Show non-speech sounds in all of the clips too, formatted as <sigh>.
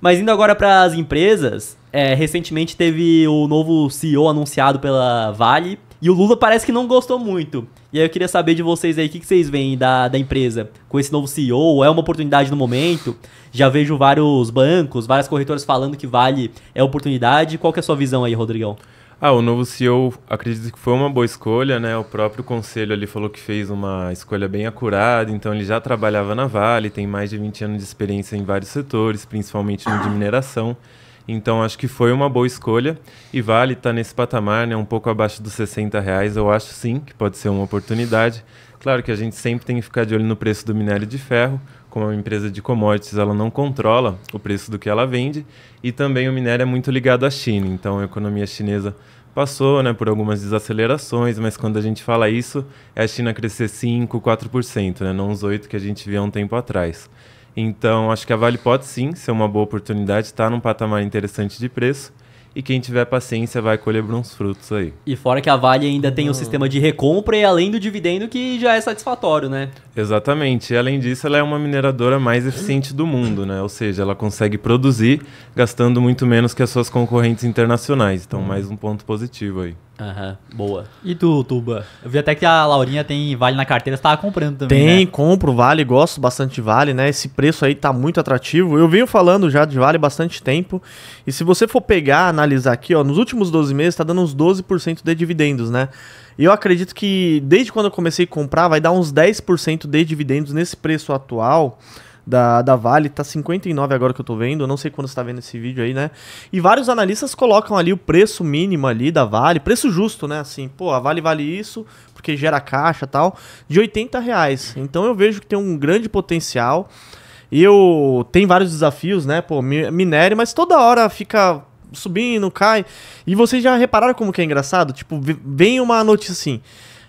Mas indo agora para as empresas, é, recentemente teve o novo CEO anunciado pela Vale e o Lula parece que não gostou muito. E aí eu queria saber de vocês aí, o que, que vocês veem da, da empresa com esse novo CEO? É uma oportunidade no momento? Já vejo vários bancos, várias corretoras falando que Vale é oportunidade. Qual que é a sua visão aí, Rodrigão? Ah, o novo CEO, acredito que foi uma boa escolha, né? O próprio conselho ali falou que fez uma escolha bem acurada, então ele já trabalhava na Vale, tem mais de 20 anos de experiência em vários setores, principalmente no de mineração. Então acho que foi uma boa escolha e Vale está nesse patamar, né? Um pouco abaixo dos 60 reais, eu acho sim que pode ser uma oportunidade. Claro que a gente sempre tem que ficar de olho no preço do minério de ferro como uma empresa de commodities, ela não controla o preço do que ela vende e também o minério é muito ligado à China. Então, a economia chinesa passou né, por algumas desacelerações, mas quando a gente fala isso, é a China crescer 5, 4%, né, não os 8% que a gente via um tempo atrás. Então, acho que a Vale pode sim ser uma boa oportunidade, está num patamar interessante de preço. E quem tiver paciência vai colher bons frutos aí. E fora que a Vale ainda tem um sistema de recompra e além do dividendo que já é satisfatório, né? Exatamente. E além disso, ela é uma mineradora mais eficiente do mundo, né? Ou seja, ela consegue produzir gastando muito menos que as suas concorrentes internacionais. Então, hum. mais um ponto positivo aí. Aham, uhum, boa. E tu, Tuba? Eu vi até que a Laurinha tem Vale na carteira, você tava comprando também, Tem, né? compro Vale, gosto bastante de Vale, né? Esse preço aí tá muito atrativo. Eu venho falando já de Vale bastante tempo. E se você for pegar, analisar aqui, ó, nos últimos 12 meses tá dando uns 12% de dividendos, né? E eu acredito que desde quando eu comecei a comprar, vai dar uns 10% de dividendos nesse preço atual da, da Vale, tá 59 agora que eu tô vendo, eu não sei quando você tá vendo esse vídeo aí, né? E vários analistas colocam ali o preço mínimo ali da Vale, preço justo, né? Assim, pô, a Vale vale isso, porque gera caixa tal, de 80 reais. Então eu vejo que tem um grande potencial. E eu tem vários desafios, né? Pô, minério, mas toda hora fica subindo, cai. E vocês já repararam como que é engraçado? Tipo, vem uma notícia assim.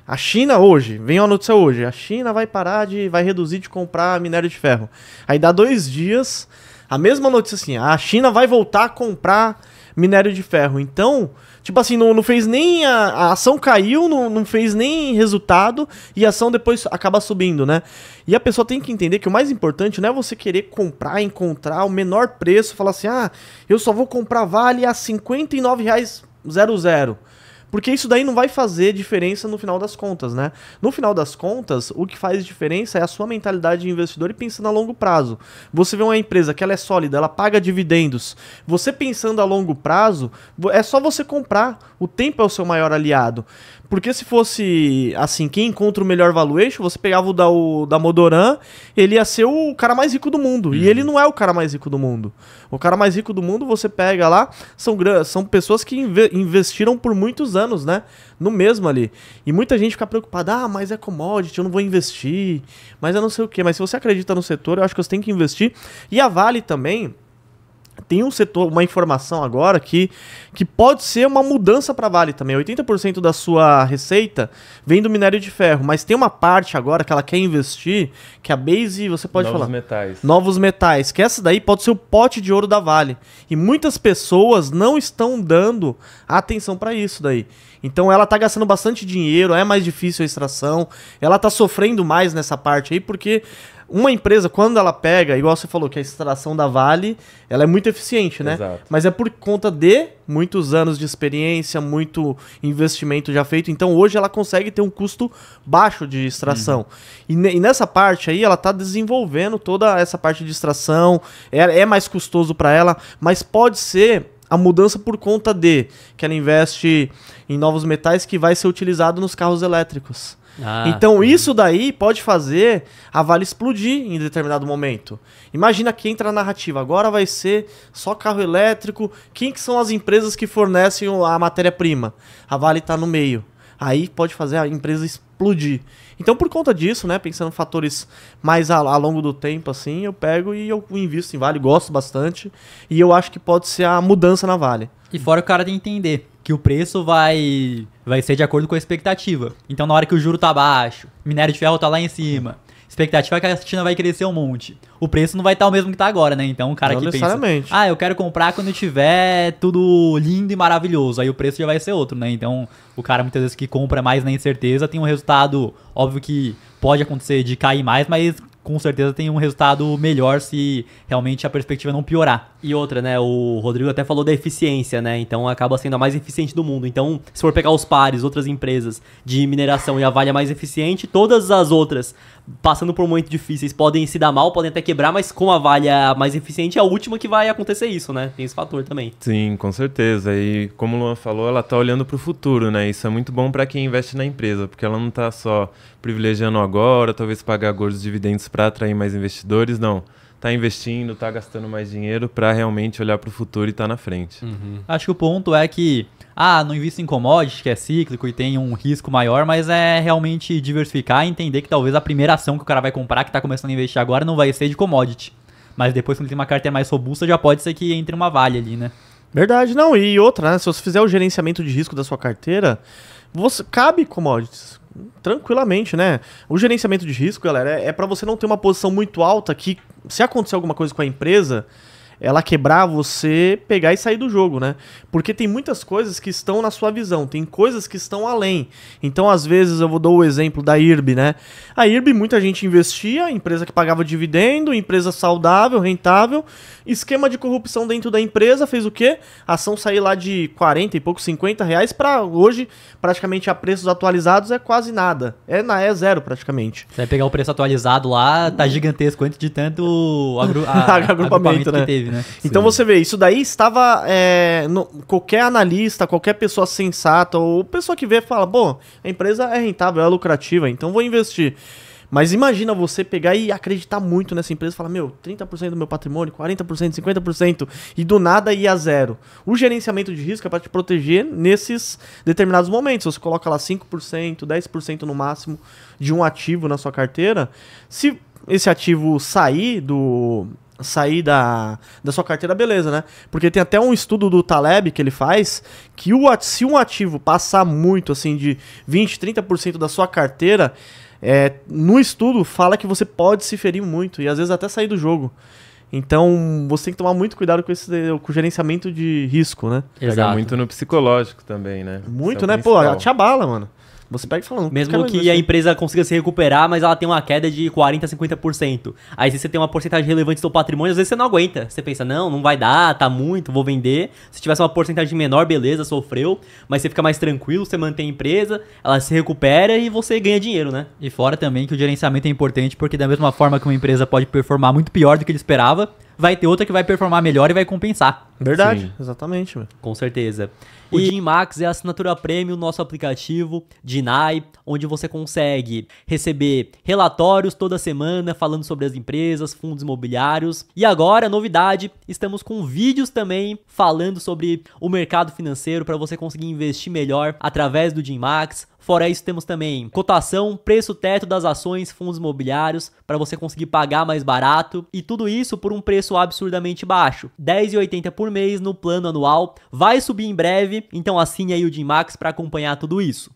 A China hoje, vem uma notícia hoje, a China vai parar de, vai reduzir de comprar minério de ferro. Aí dá dois dias, a mesma notícia assim, a China vai voltar a comprar minério de ferro. Então, tipo assim, não, não fez nem, a, a ação caiu, não, não fez nem resultado e a ação depois acaba subindo, né? E a pessoa tem que entender que o mais importante não é você querer comprar, encontrar o menor preço, falar assim, ah, eu só vou comprar vale a 59 reais 00. Porque isso daí não vai fazer diferença no final das contas, né? No final das contas, o que faz diferença é a sua mentalidade de investidor e pensando a longo prazo. Você vê uma empresa que ela é sólida, ela paga dividendos. Você pensando a longo prazo, é só você comprar. O tempo é o seu maior aliado. Porque se fosse assim, quem encontra o melhor valuation, você pegava o da, o, da Modoran, ele ia ser o cara mais rico do mundo. Uhum. E ele não é o cara mais rico do mundo. O cara mais rico do mundo, você pega lá, são, são pessoas que inve investiram por muitos anos, né? No mesmo ali. E muita gente fica preocupada, ah, mas é commodity, eu não vou investir, mas eu é não sei o quê. Mas se você acredita no setor, eu acho que você tem que investir. E a Vale também tem um setor, uma informação agora que, que pode ser uma mudança para Vale também. 80% da sua receita vem do minério de ferro, mas tem uma parte agora que ela quer investir, que é a Base, você pode Novos falar. Novos metais. Novos metais, que essa daí pode ser o pote de ouro da Vale. E muitas pessoas não estão dando atenção para isso daí. Então ela tá gastando bastante dinheiro, é mais difícil a extração, ela tá sofrendo mais nessa parte aí porque uma empresa, quando ela pega, igual você falou, que a extração da Vale, ela é muito eficiente, né? Exato. Mas é por conta de muitos anos de experiência, muito investimento já feito. Então hoje ela consegue ter um custo baixo de extração. Uhum. E, e, nessa parte aí, ela está desenvolvendo toda essa parte de extração. é, é mais custoso para ela, mas pode ser a mudança por conta de que ela investe em novos metais que vai ser utilizado nos carros elétricos. Ah, então sim. isso daí pode fazer a Vale explodir em determinado momento. Imagina que entra a narrativa, agora vai ser só carro elétrico, quem que são as empresas que fornecem a matéria-prima? A Vale está no meio. Aí pode fazer a empresa explodir. Então por conta disso, né, pensando em fatores mais a, a longo do tempo assim, eu pego e eu invisto em Vale, gosto bastante e eu acho que pode ser a mudança na Vale. E fora o cara de entender que o preço vai vai ser de acordo com a expectativa. Então, na hora que o juro tá baixo, minério de ferro tá lá em cima, expectativa é que a China vai crescer um monte. O preço não vai estar tá o mesmo que tá agora, né? Então, o cara não que pensa, ah, eu quero comprar quando tiver tudo lindo e maravilhoso, aí o preço já vai ser outro, né? Então, o cara muitas vezes que compra mais na incerteza tem um resultado, óbvio que pode acontecer de cair mais, mas com certeza tem um resultado melhor se realmente a perspectiva não piorar. E outra, né? O Rodrigo até falou da eficiência, né? Então acaba sendo a mais eficiente do mundo. Então, se for pegar os pares, outras empresas de mineração e a Vale é mais eficiente, todas as outras passando por momentos difíceis, podem se dar mal, podem até quebrar, mas com a valha mais eficiente é a última que vai acontecer isso, né? Tem esse fator também. Sim, com certeza. E como o Luan falou, ela tá olhando para o futuro, né? Isso é muito bom para quem investe na empresa, porque ela não tá só privilegiando agora, talvez pagar gordos dividendos para atrair mais investidores, não tá investindo, tá gastando mais dinheiro para realmente olhar para o futuro e estar tá na frente. Uhum. Acho que o ponto é que, ah, não invista em commodities, que é cíclico e tem um risco maior, mas é realmente diversificar e entender que talvez a primeira ação que o cara vai comprar, que está começando a investir agora, não vai ser de commodity. Mas depois, quando tem uma carteira mais robusta, já pode ser que entre uma valha ali, né? Verdade, não. E outra, né? Se você fizer o gerenciamento de risco da sua carteira, você cabe commodities tranquilamente, né? O gerenciamento de risco, galera, é, é para você não ter uma posição muito alta que, se acontecer alguma coisa com a empresa, ela quebrar, você pegar e sair do jogo, né? Porque tem muitas coisas que estão na sua visão, tem coisas que estão além. Então, às vezes, eu vou dar o exemplo da IRB, né? A IRB, muita gente investia, empresa que pagava dividendo, empresa saudável, rentável. Esquema de corrupção dentro da empresa fez o quê? A ação sair lá de 40 e pouco, 50 reais, para hoje, praticamente a preços atualizados, é quase nada. É, na, é zero, praticamente. Você vai pegar o preço atualizado lá, tá gigantesco antes de tanto agru <laughs> a, agrupamento, agrupamento né? que teve dele, né? então você vê, isso daí estava. É, no, qualquer analista, qualquer pessoa sensata, ou pessoa que vê fala, bom, a empresa é rentável, é lucrativa, então vou investir. Mas imagina você pegar e acreditar muito nessa empresa e falar, meu, 30% do meu patrimônio, 40%, 50%, e do nada ir a zero. O gerenciamento de risco é para te proteger nesses determinados momentos. Você coloca lá 5%, 10% no máximo de um ativo na sua carteira. Se esse ativo sair do, sair da, da sua carteira, beleza, né? Porque tem até um estudo do Taleb que ele faz que o, se um ativo passar muito, assim, de 20, 30% da sua carteira, é, no estudo fala que você pode se ferir muito e às vezes até sair do jogo. Então você tem que tomar muito cuidado com esse com o gerenciamento de risco, né? Exato. Pega muito no psicológico também, né? Muito, é né? Principal. Pô, te abala, mano. Você pega e fala, Mesmo que a empresa consiga se recuperar, mas ela tem uma queda de 40%, 50%. Aí você tem uma porcentagem relevante do seu patrimônio, às vezes você não aguenta. Você pensa, não, não vai dar, tá muito, vou vender. Se tivesse uma porcentagem menor, beleza, sofreu. Mas você fica mais tranquilo, você mantém a empresa, ela se recupera e você ganha dinheiro, né? E fora também que o gerenciamento é importante, porque da mesma forma que uma empresa pode performar muito pior do que ele esperava, vai ter outra que vai performar melhor e vai compensar. Verdade, Sim. exatamente. Meu. Com certeza. O e... Max é a assinatura premium nosso aplicativo Dinai, onde você consegue receber relatórios toda semana falando sobre as empresas, fundos imobiliários. E agora, novidade, estamos com vídeos também falando sobre o mercado financeiro para você conseguir investir melhor através do Max. Fora isso, temos também cotação, preço teto das ações, fundos imobiliários, para você conseguir pagar mais barato. E tudo isso por um preço absurdamente baixo, R$10,80 por por mês no plano anual, vai subir em breve, então assine aí o Jim Max para acompanhar tudo isso.